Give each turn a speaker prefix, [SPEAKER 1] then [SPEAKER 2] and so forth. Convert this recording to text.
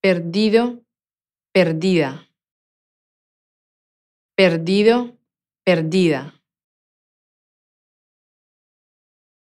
[SPEAKER 1] perdido, perdida. Perdido, perdida.